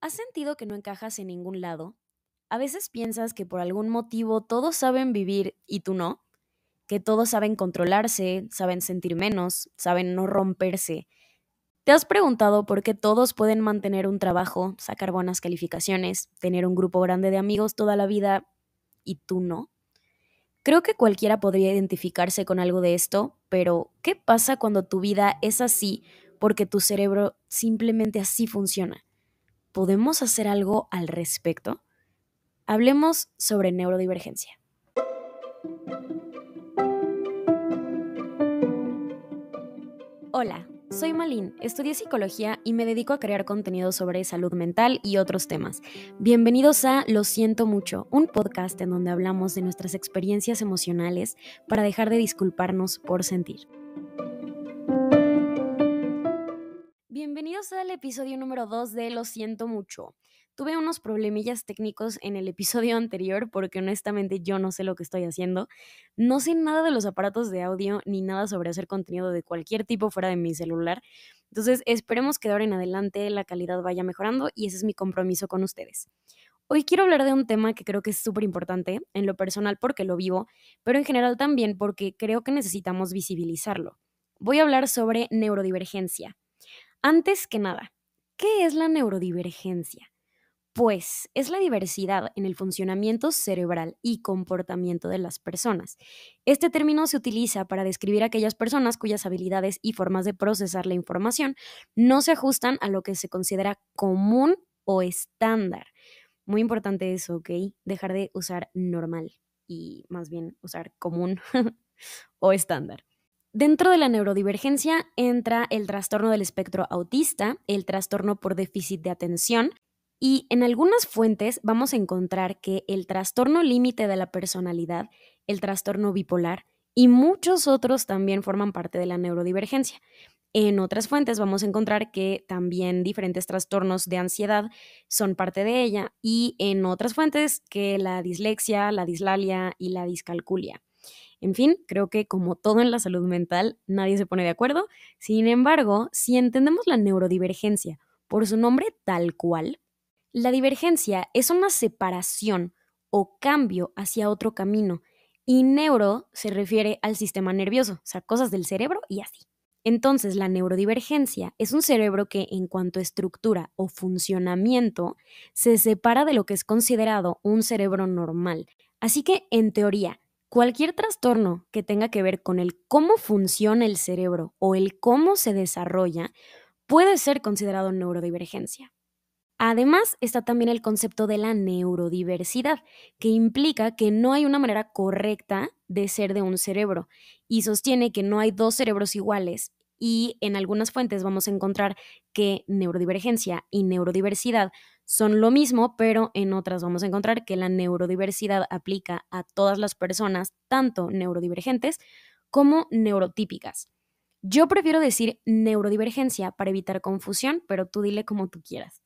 ¿Has sentido que no encajas en ningún lado? ¿A veces piensas que por algún motivo todos saben vivir y tú no? ¿Que todos saben controlarse, saben sentir menos, saben no romperse? ¿Te has preguntado por qué todos pueden mantener un trabajo, sacar buenas calificaciones, tener un grupo grande de amigos toda la vida y tú no? Creo que cualquiera podría identificarse con algo de esto, pero ¿qué pasa cuando tu vida es así porque tu cerebro simplemente así funciona? podemos hacer algo al respecto? Hablemos sobre neurodivergencia. Hola, soy Malin, estudié psicología y me dedico a crear contenido sobre salud mental y otros temas. Bienvenidos a Lo siento mucho, un podcast en donde hablamos de nuestras experiencias emocionales para dejar de disculparnos por sentir. Bienvenidos al episodio número 2 de Lo siento mucho. Tuve unos problemillas técnicos en el episodio anterior porque honestamente yo no sé lo que estoy haciendo. No sé nada de los aparatos de audio ni nada sobre hacer contenido de cualquier tipo fuera de mi celular. Entonces esperemos que de ahora en adelante la calidad vaya mejorando y ese es mi compromiso con ustedes. Hoy quiero hablar de un tema que creo que es súper importante, en lo personal porque lo vivo, pero en general también porque creo que necesitamos visibilizarlo. Voy a hablar sobre neurodivergencia. Antes que nada, ¿qué es la neurodivergencia? Pues es la diversidad en el funcionamiento cerebral y comportamiento de las personas. Este término se utiliza para describir a aquellas personas cuyas habilidades y formas de procesar la información no se ajustan a lo que se considera común o estándar. Muy importante eso, ¿ok? Dejar de usar normal y más bien usar común o estándar. Dentro de la neurodivergencia entra el trastorno del espectro autista, el trastorno por déficit de atención, y en algunas fuentes vamos a encontrar que el trastorno límite de la personalidad, el trastorno bipolar y muchos otros también forman parte de la neurodivergencia. En otras fuentes vamos a encontrar que también diferentes trastornos de ansiedad son parte de ella y en otras fuentes que la dislexia, la dislalia y la discalculia. En fin, creo que como todo en la salud mental, nadie se pone de acuerdo. Sin embargo, si entendemos la neurodivergencia por su nombre tal cual, la divergencia es una separación o cambio hacia otro camino y neuro se refiere al sistema nervioso, o sea, cosas del cerebro y así. Entonces, la neurodivergencia es un cerebro que en cuanto a estructura o funcionamiento se separa de lo que es considerado un cerebro normal. Así que, en teoría, Cualquier trastorno que tenga que ver con el cómo funciona el cerebro o el cómo se desarrolla puede ser considerado neurodivergencia. Además, está también el concepto de la neurodiversidad, que implica que no hay una manera correcta de ser de un cerebro y sostiene que no hay dos cerebros iguales y en algunas fuentes vamos a encontrar que neurodivergencia y neurodiversidad son lo mismo, pero en otras vamos a encontrar que la neurodiversidad aplica a todas las personas, tanto neurodivergentes como neurotípicas. Yo prefiero decir neurodivergencia para evitar confusión, pero tú dile como tú quieras.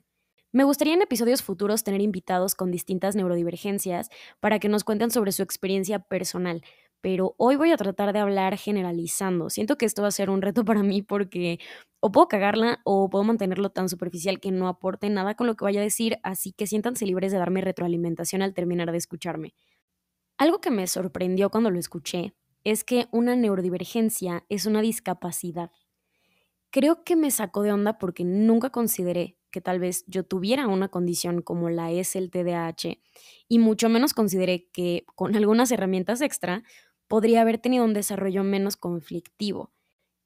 Me gustaría en episodios futuros tener invitados con distintas neurodivergencias para que nos cuenten sobre su experiencia personal, pero hoy voy a tratar de hablar generalizando. Siento que esto va a ser un reto para mí porque o puedo cagarla o puedo mantenerlo tan superficial que no aporte nada con lo que vaya a decir, así que siéntanse libres de darme retroalimentación al terminar de escucharme. Algo que me sorprendió cuando lo escuché es que una neurodivergencia es una discapacidad. Creo que me sacó de onda porque nunca consideré que tal vez yo tuviera una condición como la es el TDAH y mucho menos consideré que con algunas herramientas extra podría haber tenido un desarrollo menos conflictivo.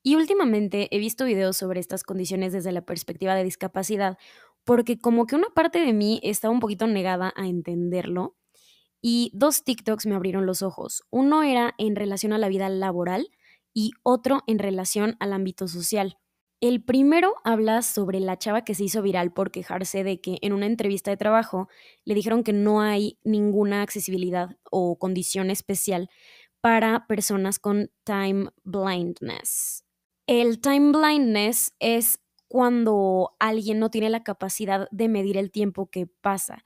Y últimamente he visto videos sobre estas condiciones desde la perspectiva de discapacidad, porque como que una parte de mí estaba un poquito negada a entenderlo. Y dos TikToks me abrieron los ojos. Uno era en relación a la vida laboral y otro en relación al ámbito social. El primero habla sobre la chava que se hizo viral por quejarse de que en una entrevista de trabajo le dijeron que no hay ninguna accesibilidad o condición especial para personas con time blindness. El time blindness es cuando alguien no tiene la capacidad de medir el tiempo que pasa.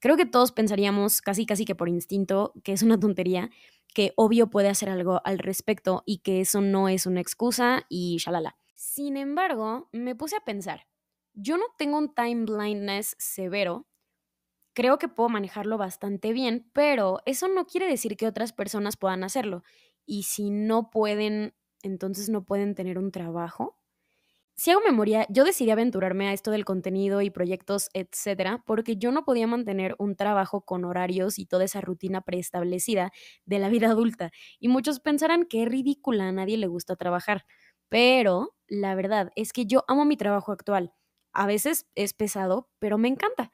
Creo que todos pensaríamos casi casi que por instinto, que es una tontería, que obvio puede hacer algo al respecto y que eso no es una excusa y shalala. Sin embargo, me puse a pensar, yo no tengo un time blindness severo, creo que puedo manejarlo bastante bien, pero eso no quiere decir que otras personas puedan hacerlo. Y si no pueden, entonces no pueden tener un trabajo. Si hago memoria, yo decidí aventurarme a esto del contenido y proyectos, etcétera, porque yo no podía mantener un trabajo con horarios y toda esa rutina preestablecida de la vida adulta. Y muchos pensarán que es ridícula, a nadie le gusta trabajar. Pero la verdad es que yo amo mi trabajo actual. A veces es pesado, pero me encanta.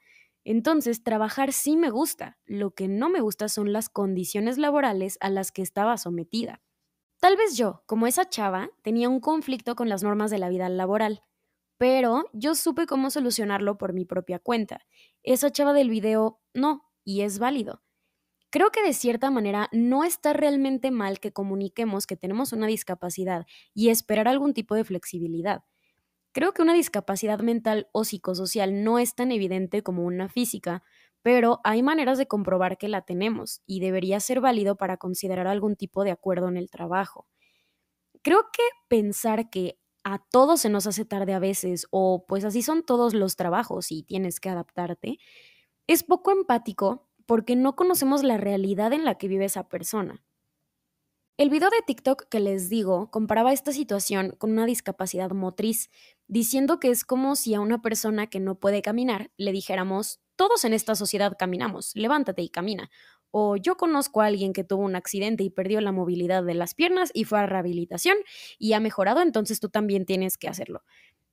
Entonces, trabajar sí me gusta. Lo que no me gusta son las condiciones laborales a las que estaba sometida. Tal vez yo, como esa chava, tenía un conflicto con las normas de la vida laboral, pero yo supe cómo solucionarlo por mi propia cuenta. Esa chava del video no, y es válido. Creo que de cierta manera no está realmente mal que comuniquemos que tenemos una discapacidad y esperar algún tipo de flexibilidad. Creo que una discapacidad mental o psicosocial no es tan evidente como una física, pero hay maneras de comprobar que la tenemos y debería ser válido para considerar algún tipo de acuerdo en el trabajo. Creo que pensar que a todos se nos hace tarde a veces o pues así son todos los trabajos y tienes que adaptarte, es poco empático porque no conocemos la realidad en la que vive esa persona. El video de TikTok que les digo comparaba esta situación con una discapacidad motriz, diciendo que es como si a una persona que no puede caminar le dijéramos, todos en esta sociedad caminamos, levántate y camina. O yo conozco a alguien que tuvo un accidente y perdió la movilidad de las piernas y fue a rehabilitación y ha mejorado, entonces tú también tienes que hacerlo.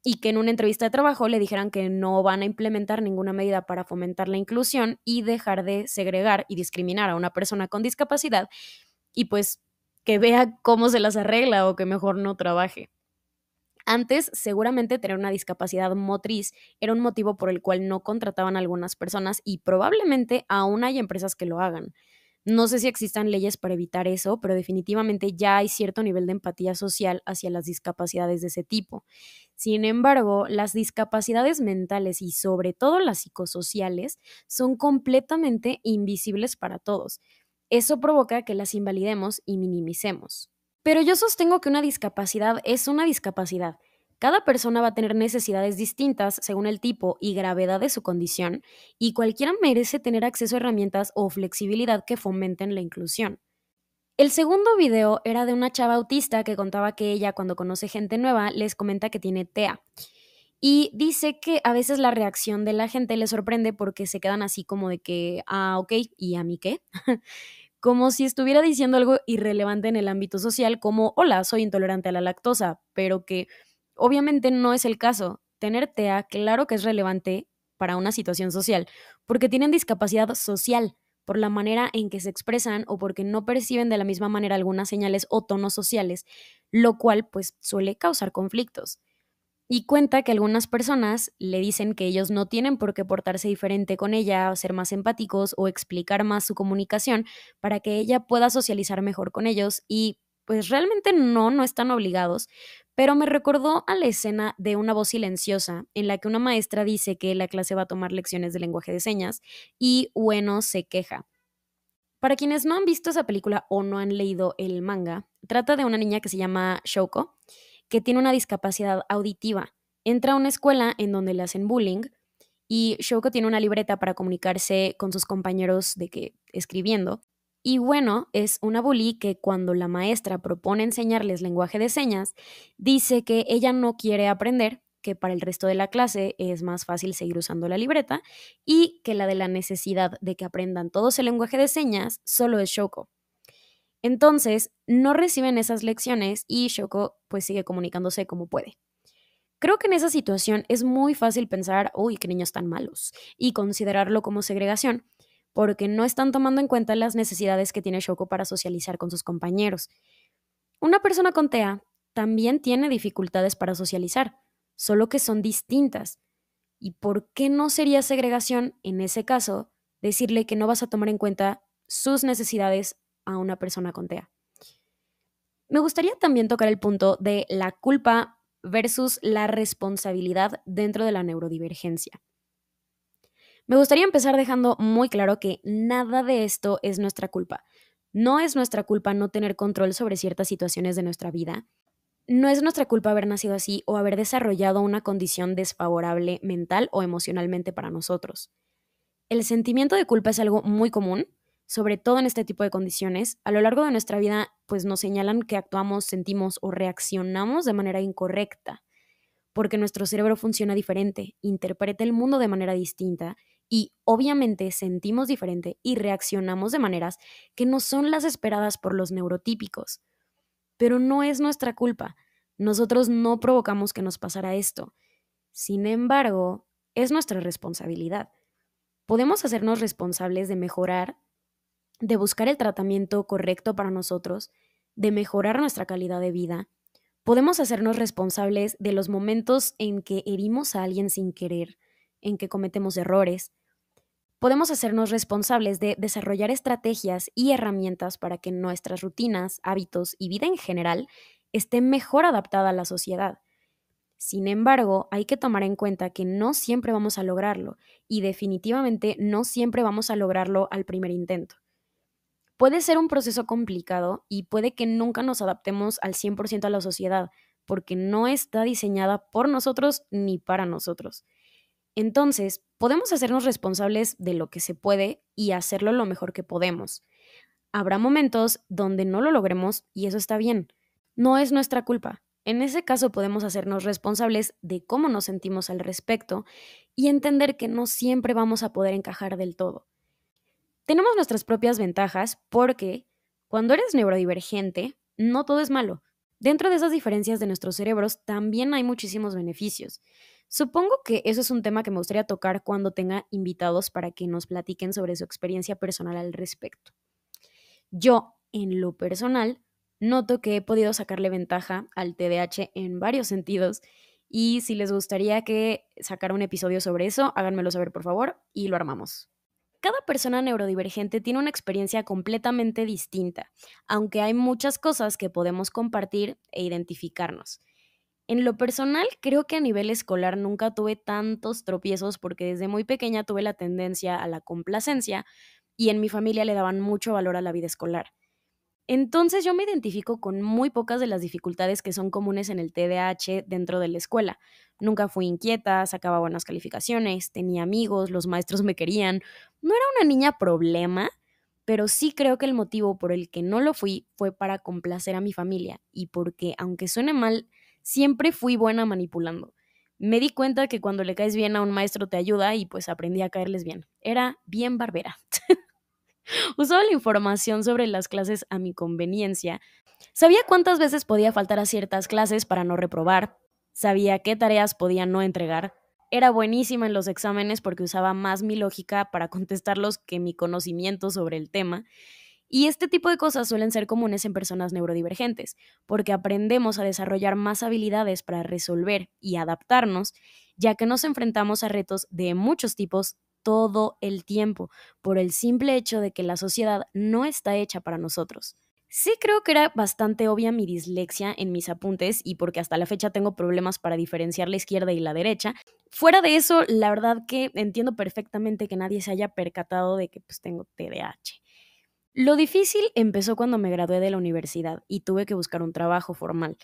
Y que en una entrevista de trabajo le dijeran que no van a implementar ninguna medida para fomentar la inclusión y dejar de segregar y discriminar a una persona con discapacidad. Y pues que vea cómo se las arregla o que mejor no trabaje. Antes, seguramente tener una discapacidad motriz era un motivo por el cual no contrataban a algunas personas y probablemente aún hay empresas que lo hagan. No sé si existan leyes para evitar eso, pero definitivamente ya hay cierto nivel de empatía social hacia las discapacidades de ese tipo. Sin embargo, las discapacidades mentales y sobre todo las psicosociales son completamente invisibles para todos. Eso provoca que las invalidemos y minimicemos. Pero yo sostengo que una discapacidad es una discapacidad. Cada persona va a tener necesidades distintas según el tipo y gravedad de su condición, y cualquiera merece tener acceso a herramientas o flexibilidad que fomenten la inclusión. El segundo video era de una chava autista que contaba que ella cuando conoce gente nueva les comenta que tiene TEA. Y dice que a veces la reacción de la gente le sorprende porque se quedan así como de que, ah, ok, ¿y a mí qué? como si estuviera diciendo algo irrelevante en el ámbito social, como, hola, soy intolerante a la lactosa, pero que obviamente no es el caso. Tener TEA, claro que es relevante para una situación social, porque tienen discapacidad social por la manera en que se expresan o porque no perciben de la misma manera algunas señales o tonos sociales, lo cual pues suele causar conflictos y cuenta que algunas personas le dicen que ellos no tienen por qué portarse diferente con ella, ser más empáticos o explicar más su comunicación para que ella pueda socializar mejor con ellos y pues realmente no, no están obligados, pero me recordó a la escena de una voz silenciosa en la que una maestra dice que la clase va a tomar lecciones de lenguaje de señas y bueno se queja. Para quienes no han visto esa película o no han leído el manga, trata de una niña que se llama Shoko que tiene una discapacidad auditiva. Entra a una escuela en donde le hacen bullying y Shoko tiene una libreta para comunicarse con sus compañeros de que escribiendo. Y bueno, es una bully que cuando la maestra propone enseñarles lenguaje de señas, dice que ella no quiere aprender, que para el resto de la clase es más fácil seguir usando la libreta y que la de la necesidad de que aprendan todos el lenguaje de señas solo es Shoko. Entonces, no reciben esas lecciones y Shoko pues sigue comunicándose como puede. Creo que en esa situación es muy fácil pensar, uy, qué niños tan malos, y considerarlo como segregación, porque no están tomando en cuenta las necesidades que tiene Shoko para socializar con sus compañeros. Una persona con TEA también tiene dificultades para socializar, solo que son distintas. ¿Y por qué no sería segregación, en ese caso, decirle que no vas a tomar en cuenta sus necesidades a una persona con TEA. Me gustaría también tocar el punto de la culpa versus la responsabilidad dentro de la neurodivergencia. Me gustaría empezar dejando muy claro que nada de esto es nuestra culpa. No es nuestra culpa no tener control sobre ciertas situaciones de nuestra vida. No es nuestra culpa haber nacido así o haber desarrollado una condición desfavorable mental o emocionalmente para nosotros. El sentimiento de culpa es algo muy común sobre todo en este tipo de condiciones, a lo largo de nuestra vida, pues nos señalan que actuamos, sentimos o reaccionamos de manera incorrecta, porque nuestro cerebro funciona diferente, interpreta el mundo de manera distinta y obviamente sentimos diferente y reaccionamos de maneras que no son las esperadas por los neurotípicos. Pero no es nuestra culpa. Nosotros no provocamos que nos pasara esto. Sin embargo, es nuestra responsabilidad. Podemos hacernos responsables de mejorar de buscar el tratamiento correcto para nosotros, de mejorar nuestra calidad de vida, podemos hacernos responsables de los momentos en que herimos a alguien sin querer, en que cometemos errores. Podemos hacernos responsables de desarrollar estrategias y herramientas para que nuestras rutinas, hábitos y vida en general estén mejor adaptada a la sociedad. Sin embargo, hay que tomar en cuenta que no siempre vamos a lograrlo y definitivamente no siempre vamos a lograrlo al primer intento puede ser un proceso complicado y puede que nunca nos adaptemos al 100% a la sociedad, porque no está diseñada por nosotros ni para nosotros. Entonces, podemos hacernos responsables de lo que se puede y hacerlo lo mejor que podemos. Habrá momentos donde no lo logremos y eso está bien. No es nuestra culpa. En ese caso podemos hacernos responsables de cómo nos sentimos al respecto y entender que no siempre vamos a poder encajar del todo. Tenemos nuestras propias ventajas porque cuando eres neurodivergente, no todo es malo. Dentro de esas diferencias de nuestros cerebros también hay muchísimos beneficios. Supongo que eso es un tema que me gustaría tocar cuando tenga invitados para que nos platiquen sobre su experiencia personal al respecto. Yo, en lo personal, noto que he podido sacarle ventaja al TDAH en varios sentidos y si les gustaría que sacara un episodio sobre eso, háganmelo saber por favor y lo armamos. Cada persona neurodivergente tiene una experiencia completamente distinta, aunque hay muchas cosas que podemos compartir e identificarnos. En lo personal, creo que a nivel escolar nunca tuve tantos tropiezos porque desde muy pequeña tuve la tendencia a la complacencia y en mi familia le daban mucho valor a la vida escolar. Entonces yo me identifico con muy pocas de las dificultades que son comunes en el TDAH dentro de la escuela. Nunca fui inquieta, sacaba buenas calificaciones, tenía amigos, los maestros me querían. No era una niña problema, pero sí creo que el motivo por el que no lo fui fue para complacer a mi familia y porque, aunque suene mal, siempre fui buena manipulando. Me di cuenta que cuando le caes bien a un maestro te ayuda y pues aprendí a caerles bien. Era bien barbera. Usaba la información sobre las clases a mi conveniencia. Sabía cuántas veces podía faltar a ciertas clases para no reprobar. Sabía qué tareas podía no entregar. Era buenísima en los exámenes porque usaba más mi lógica para contestarlos que mi conocimiento sobre el tema. Y este tipo de cosas suelen ser comunes en personas neurodivergentes, porque aprendemos a desarrollar más habilidades para resolver y adaptarnos, ya que nos enfrentamos a retos de muchos tipos todo el tiempo, por el simple hecho de que la sociedad no está hecha para nosotros. Sí creo que era bastante obvia mi dislexia en mis apuntes y porque hasta la fecha tengo problemas para diferenciar la izquierda y la derecha. Fuera de eso, la verdad que entiendo perfectamente que nadie se haya percatado de que pues, tengo TDAH. Lo difícil empezó cuando me gradué de la universidad y tuve que buscar un trabajo formal.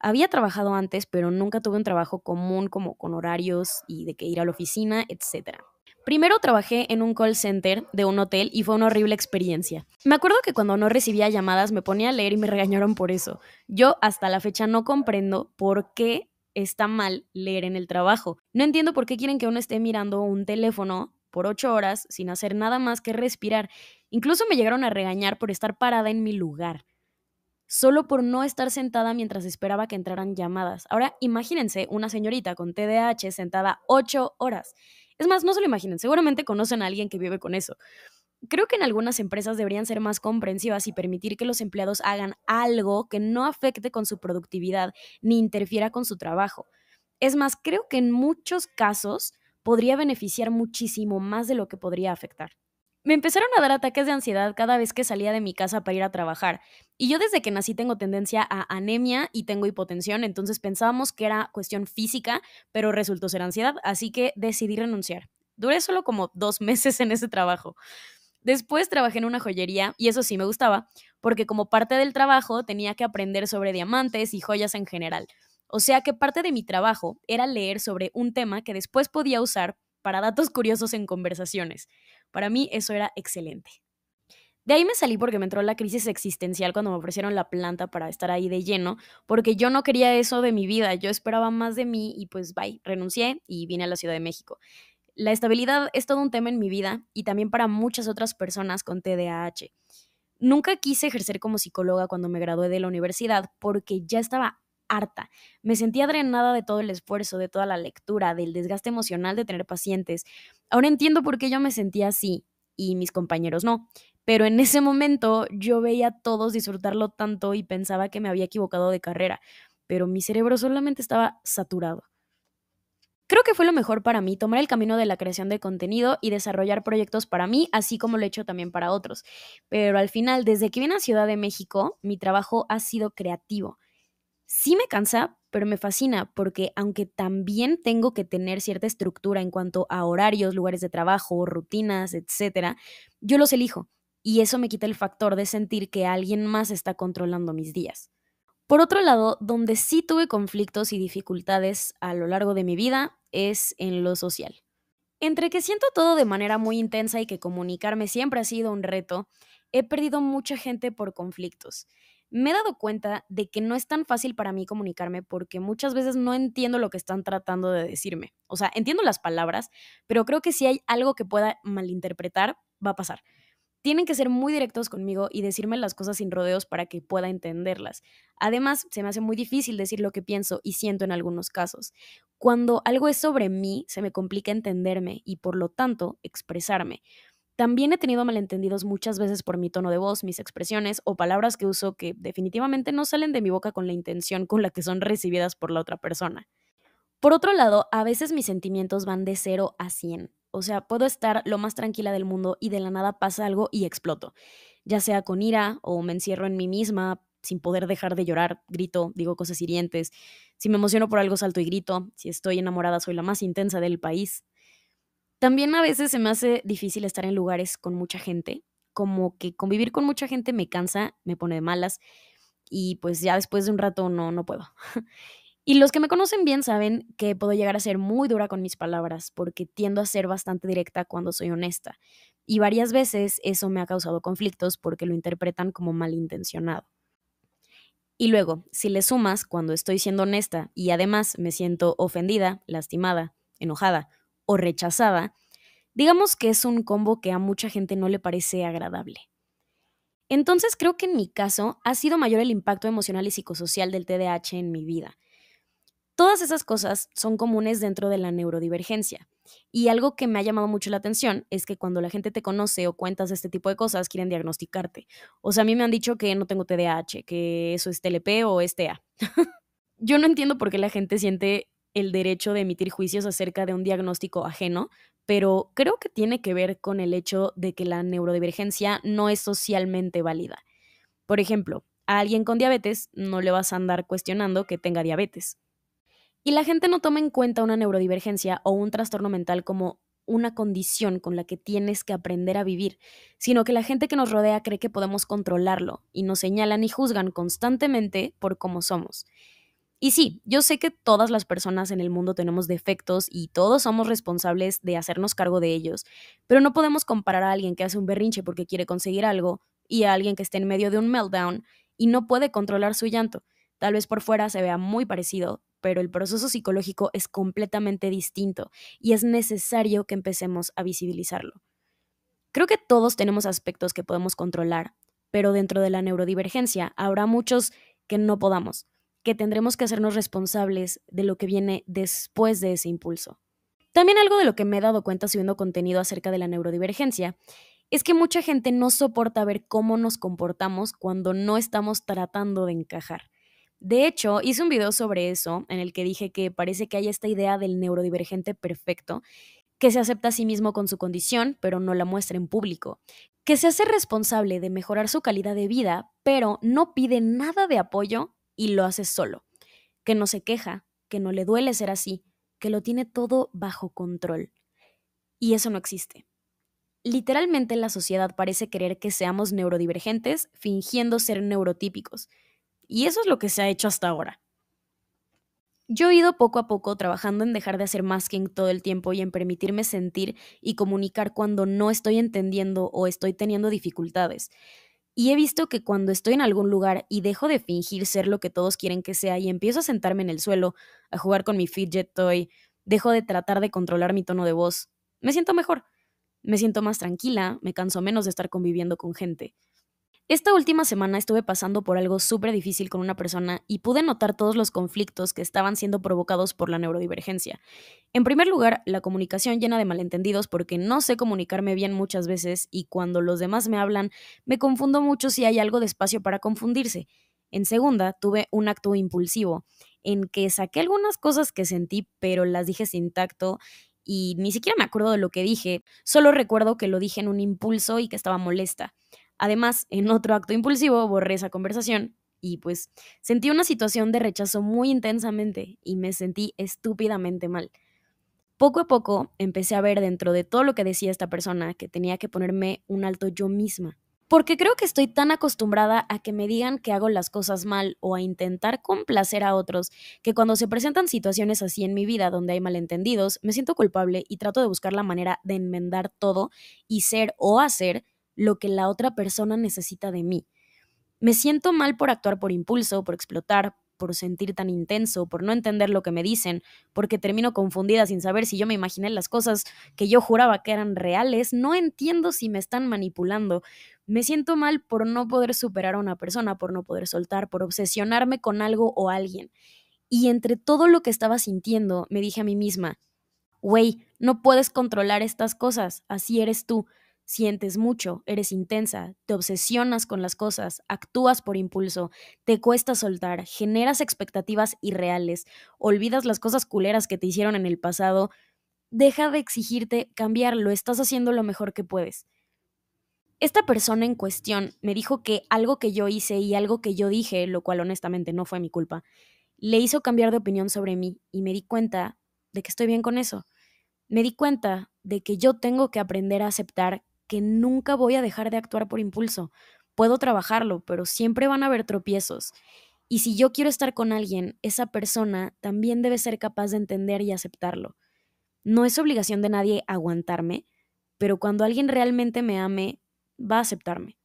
Había trabajado antes, pero nunca tuve un trabajo común como con horarios y de que ir a la oficina, etcétera. Primero trabajé en un call center de un hotel y fue una horrible experiencia. Me acuerdo que cuando no recibía llamadas me ponía a leer y me regañaron por eso. Yo hasta la fecha no comprendo por qué está mal leer en el trabajo. No entiendo por qué quieren que uno esté mirando un teléfono por ocho horas sin hacer nada más que respirar. Incluso me llegaron a regañar por estar parada en mi lugar solo por no estar sentada mientras esperaba que entraran llamadas. Ahora imagínense una señorita con TDAH sentada ocho horas. Es más, no se lo imaginen, seguramente conocen a alguien que vive con eso. Creo que en algunas empresas deberían ser más comprensivas y permitir que los empleados hagan algo que no afecte con su productividad ni interfiera con su trabajo. Es más, creo que en muchos casos podría beneficiar muchísimo más de lo que podría afectar. Me empezaron a dar ataques de ansiedad cada vez que salía de mi casa para ir a trabajar. Y yo desde que nací tengo tendencia a anemia y tengo hipotensión, entonces pensábamos que era cuestión física, pero resultó ser ansiedad, así que decidí renunciar. Duré solo como dos meses en ese trabajo. Después trabajé en una joyería y eso sí me gustaba, porque como parte del trabajo tenía que aprender sobre diamantes y joyas en general. O sea que parte de mi trabajo era leer sobre un tema que después podía usar para datos curiosos en conversaciones. Para mí eso era excelente. De ahí me salí porque me entró la crisis existencial cuando me ofrecieron la planta para estar ahí de lleno, porque yo no quería eso de mi vida, yo esperaba más de mí y pues bye, renuncié y vine a la Ciudad de México. La estabilidad es todo un tema en mi vida y también para muchas otras personas con TDAH. Nunca quise ejercer como psicóloga cuando me gradué de la universidad porque ya estaba harta. Me sentía drenada de todo el esfuerzo, de toda la lectura, del desgaste emocional de tener pacientes. Ahora entiendo por qué yo me sentía así y mis compañeros no. Pero en ese momento yo veía a todos disfrutarlo tanto y pensaba que me había equivocado de carrera, pero mi cerebro solamente estaba saturado. Creo que fue lo mejor para mí tomar el camino de la creación de contenido y desarrollar proyectos para mí, así como lo he hecho también para otros. Pero al final, desde que vine a Ciudad de México, mi trabajo ha sido creativo sí me cansa, pero me fascina porque aunque también tengo que tener cierta estructura en cuanto a horarios, lugares de trabajo, rutinas, etcétera, yo los elijo y eso me quita el factor de sentir que alguien más está controlando mis días. Por otro lado, donde sí tuve conflictos y dificultades a lo largo de mi vida es en lo social. Entre que siento todo de manera muy intensa y que comunicarme siempre ha sido un reto, he perdido mucha gente por conflictos me he dado cuenta de que no es tan fácil para mí comunicarme porque muchas veces no entiendo lo que están tratando de decirme. O sea, entiendo las palabras, pero creo que si hay algo que pueda malinterpretar, va a pasar. Tienen que ser muy directos conmigo y decirme las cosas sin rodeos para que pueda entenderlas. Además, se me hace muy difícil decir lo que pienso y siento en algunos casos. Cuando algo es sobre mí, se me complica entenderme y por lo tanto expresarme. También he tenido malentendidos muchas veces por mi tono de voz, mis expresiones o palabras que uso que definitivamente no salen de mi boca con la intención con la que son recibidas por la otra persona. Por otro lado, a veces mis sentimientos van de 0 a 100. O sea, puedo estar lo más tranquila del mundo y de la nada pasa algo y exploto. Ya sea con ira o me encierro en mí misma sin poder dejar de llorar, grito, digo cosas hirientes. Si me emociono por algo, salto y grito. Si estoy enamorada, soy la más intensa del país. También a veces se me hace difícil estar en lugares con mucha gente, como que convivir con mucha gente me cansa, me pone de malas y pues ya después de un rato no, no puedo. Y los que me conocen bien saben que puedo llegar a ser muy dura con mis palabras porque tiendo a ser bastante directa cuando soy honesta. Y varias veces eso me ha causado conflictos porque lo interpretan como malintencionado. Y luego, si le sumas cuando estoy siendo honesta y además me siento ofendida, lastimada, enojada o rechazada, digamos que es un combo que a mucha gente no le parece agradable. Entonces creo que en mi caso ha sido mayor el impacto emocional y psicosocial del TDAH en mi vida. Todas esas cosas son comunes dentro de la neurodivergencia. Y algo que me ha llamado mucho la atención es que cuando la gente te conoce o cuentas este tipo de cosas, quieren diagnosticarte. O sea, a mí me han dicho que no tengo TDAH, que eso es TLP o es TA. Yo no entiendo por qué la gente siente el derecho de emitir juicios acerca de un diagnóstico ajeno, pero creo que tiene que ver con el hecho de que la neurodivergencia no es socialmente válida. Por ejemplo, a alguien con diabetes no le vas a andar cuestionando que tenga diabetes. Y la gente no toma en cuenta una neurodivergencia o un trastorno mental como una condición con la que tienes que aprender a vivir, sino que la gente que nos rodea cree que podemos controlarlo y nos señalan y juzgan constantemente por cómo somos. Y sí, yo sé que todas las personas en el mundo tenemos defectos y todos somos responsables de hacernos cargo de ellos, pero no podemos comparar a alguien que hace un berrinche porque quiere conseguir algo y a alguien que esté en medio de un meltdown y no puede controlar su llanto. Tal vez por fuera se vea muy parecido, pero el proceso psicológico es completamente distinto y es necesario que empecemos a visibilizarlo. Creo que todos tenemos aspectos que podemos controlar, pero dentro de la neurodivergencia habrá muchos que no podamos que tendremos que hacernos responsables de lo que viene después de ese impulso. También algo de lo que me he dado cuenta subiendo contenido acerca de la neurodivergencia es que mucha gente no soporta ver cómo nos comportamos cuando no estamos tratando de encajar. De hecho, hice un video sobre eso en el que dije que parece que hay esta idea del neurodivergente perfecto, que se acepta a sí mismo con su condición, pero no la muestra en público, que se hace responsable de mejorar su calidad de vida, pero no pide nada de apoyo y lo hace solo, que no se queja, que no le duele ser así, que lo tiene todo bajo control. Y eso no existe. Literalmente la sociedad parece querer que seamos neurodivergentes fingiendo ser neurotípicos. Y eso es lo que se ha hecho hasta ahora. Yo he ido poco a poco trabajando en dejar de hacer masking todo el tiempo y en permitirme sentir y comunicar cuando no estoy entendiendo o estoy teniendo dificultades. Y he visto que cuando estoy en algún lugar y dejo de fingir ser lo que todos quieren que sea y empiezo a sentarme en el suelo, a jugar con mi fidget toy, dejo de tratar de controlar mi tono de voz, me siento mejor. Me siento más tranquila, me canso menos de estar conviviendo con gente. Esta última semana estuve pasando por algo súper difícil con una persona y pude notar todos los conflictos que estaban siendo provocados por la neurodivergencia. En primer lugar, la comunicación llena de malentendidos porque no sé comunicarme bien muchas veces y cuando los demás me hablan me confundo mucho si hay algo de espacio para confundirse. En segunda, tuve un acto impulsivo en que saqué algunas cosas que sentí pero las dije sin tacto y ni siquiera me acuerdo de lo que dije, solo recuerdo que lo dije en un impulso y que estaba molesta. Además, en otro acto impulsivo, borré esa conversación y pues sentí una situación de rechazo muy intensamente y me sentí estúpidamente mal. Poco a poco empecé a ver dentro de todo lo que decía esta persona que tenía que ponerme un alto yo misma. Porque creo que estoy tan acostumbrada a que me digan que hago las cosas mal o a intentar complacer a otros, que cuando se presentan situaciones así en mi vida donde hay malentendidos, me siento culpable y trato de buscar la manera de enmendar todo y ser o hacer lo que la otra persona necesita de mí. Me siento mal por actuar por impulso, por explotar, por sentir tan intenso, por no entender lo que me dicen, porque termino confundida sin saber si yo me imaginé las cosas que yo juraba que eran reales, no entiendo si me están manipulando. Me siento mal por no poder superar a una persona, por no poder soltar, por obsesionarme con algo o alguien. Y entre todo lo que estaba sintiendo, me dije a mí misma, wey, no puedes controlar estas cosas, así eres tú sientes mucho, eres intensa, te obsesionas con las cosas, actúas por impulso, te cuesta soltar, generas expectativas irreales, olvidas las cosas culeras que te hicieron en el pasado, deja de exigirte cambiarlo, estás haciendo lo mejor que puedes. Esta persona en cuestión me dijo que algo que yo hice y algo que yo dije, lo cual honestamente no fue mi culpa, le hizo cambiar de opinión sobre mí y me di cuenta de que estoy bien con eso. Me di cuenta de que yo tengo que aprender a aceptar que nunca voy a dejar de actuar por impulso. Puedo trabajarlo, pero siempre van a haber tropiezos. Y si yo quiero estar con alguien, esa persona también debe ser capaz de entender y aceptarlo. No es obligación de nadie aguantarme, pero cuando alguien realmente me ame, va a aceptarme.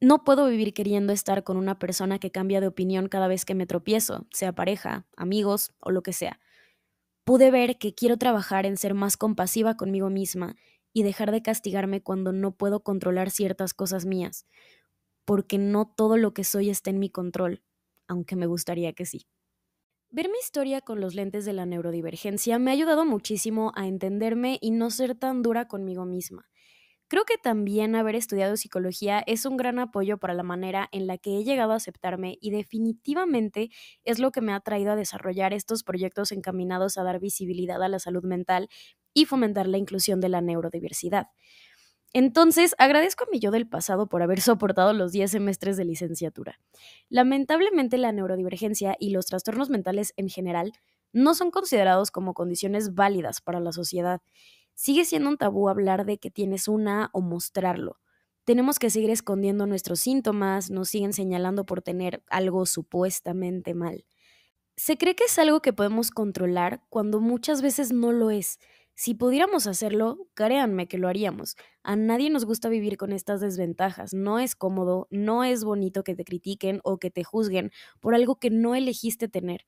No puedo vivir queriendo estar con una persona que cambia de opinión cada vez que me tropiezo, sea pareja, amigos o lo que sea. Pude ver que quiero trabajar en ser más compasiva conmigo misma y dejar de castigarme cuando no puedo controlar ciertas cosas mías, porque no todo lo que soy está en mi control, aunque me gustaría que sí. Ver mi historia con los lentes de la neurodivergencia me ha ayudado muchísimo a entenderme y no ser tan dura conmigo misma. Creo que también haber estudiado psicología es un gran apoyo para la manera en la que he llegado a aceptarme y definitivamente es lo que me ha traído a desarrollar estos proyectos encaminados a dar visibilidad a la salud mental y fomentar la inclusión de la neurodiversidad. Entonces, agradezco a mi yo del pasado por haber soportado los 10 semestres de licenciatura. Lamentablemente, la neurodivergencia y los trastornos mentales en general no son considerados como condiciones válidas para la sociedad. Sigue siendo un tabú hablar de que tienes una o mostrarlo. Tenemos que seguir escondiendo nuestros síntomas, nos siguen señalando por tener algo supuestamente mal. Se cree que es algo que podemos controlar cuando muchas veces no lo es. Si pudiéramos hacerlo, créanme que lo haríamos. A nadie nos gusta vivir con estas desventajas. No es cómodo, no es bonito que te critiquen o que te juzguen por algo que no elegiste tener.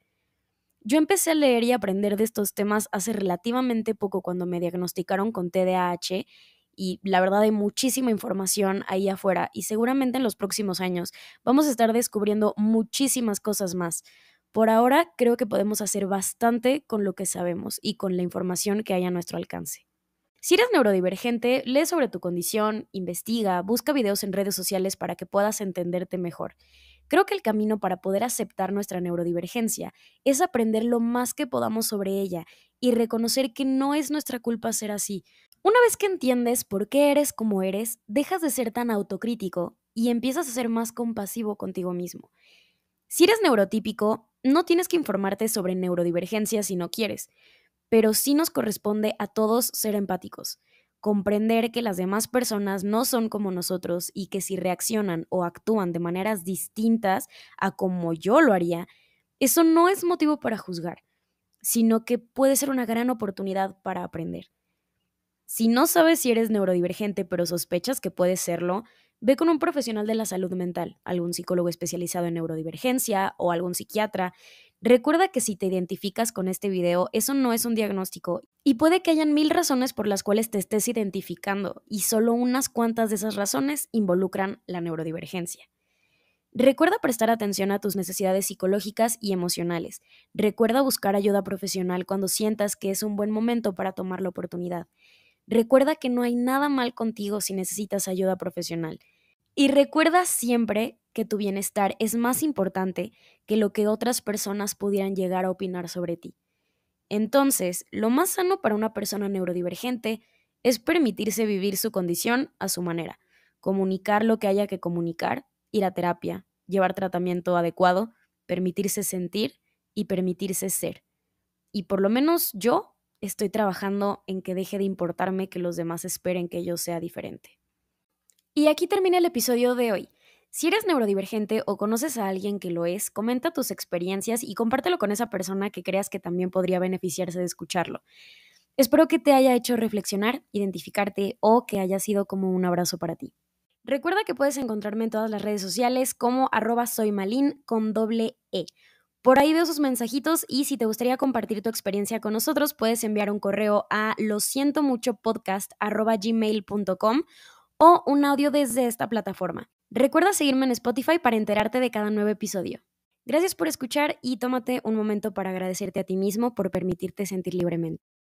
Yo empecé a leer y aprender de estos temas hace relativamente poco cuando me diagnosticaron con TDAH y la verdad hay muchísima información ahí afuera y seguramente en los próximos años vamos a estar descubriendo muchísimas cosas más. Por ahora creo que podemos hacer bastante con lo que sabemos y con la información que hay a nuestro alcance. Si eres neurodivergente, lee sobre tu condición, investiga, busca videos en redes sociales para que puedas entenderte mejor. Creo que el camino para poder aceptar nuestra neurodivergencia es aprender lo más que podamos sobre ella y reconocer que no es nuestra culpa ser así. Una vez que entiendes por qué eres como eres, dejas de ser tan autocrítico y empiezas a ser más compasivo contigo mismo. Si eres neurotípico, no tienes que informarte sobre neurodivergencia si no quieres, pero sí nos corresponde a todos ser empáticos, comprender que las demás personas no son como nosotros y que si reaccionan o actúan de maneras distintas a como yo lo haría, eso no es motivo para juzgar, sino que puede ser una gran oportunidad para aprender. Si no sabes si eres neurodivergente pero sospechas que puedes serlo, Ve con un profesional de la salud mental, algún psicólogo especializado en neurodivergencia o algún psiquiatra. Recuerda que si te identificas con este video, eso no es un diagnóstico y puede que hayan mil razones por las cuales te estés identificando y solo unas cuantas de esas razones involucran la neurodivergencia. Recuerda prestar atención a tus necesidades psicológicas y emocionales. Recuerda buscar ayuda profesional cuando sientas que es un buen momento para tomar la oportunidad. Recuerda que no hay nada mal contigo si necesitas ayuda profesional. Y recuerda siempre que tu bienestar es más importante que lo que otras personas pudieran llegar a opinar sobre ti. Entonces, lo más sano para una persona neurodivergente es permitirse vivir su condición a su manera, comunicar lo que haya que comunicar, ir a terapia, llevar tratamiento adecuado, permitirse sentir y permitirse ser. Y por lo menos yo estoy trabajando en que deje de importarme que los demás esperen que yo sea diferente. Y aquí termina el episodio de hoy. Si eres neurodivergente o conoces a alguien que lo es, comenta tus experiencias y compártelo con esa persona que creas que también podría beneficiarse de escucharlo. Espero que te haya hecho reflexionar, identificarte o que haya sido como un abrazo para ti. Recuerda que puedes encontrarme en todas las redes sociales como arroba soymalin con doble E. Por ahí veo sus mensajitos y si te gustaría compartir tu experiencia con nosotros, puedes enviar un correo a lo siento mucho podcast gmail.com o un audio desde esta plataforma. Recuerda seguirme en Spotify para enterarte de cada nuevo episodio. Gracias por escuchar y tómate un momento para agradecerte a ti mismo por permitirte sentir libremente.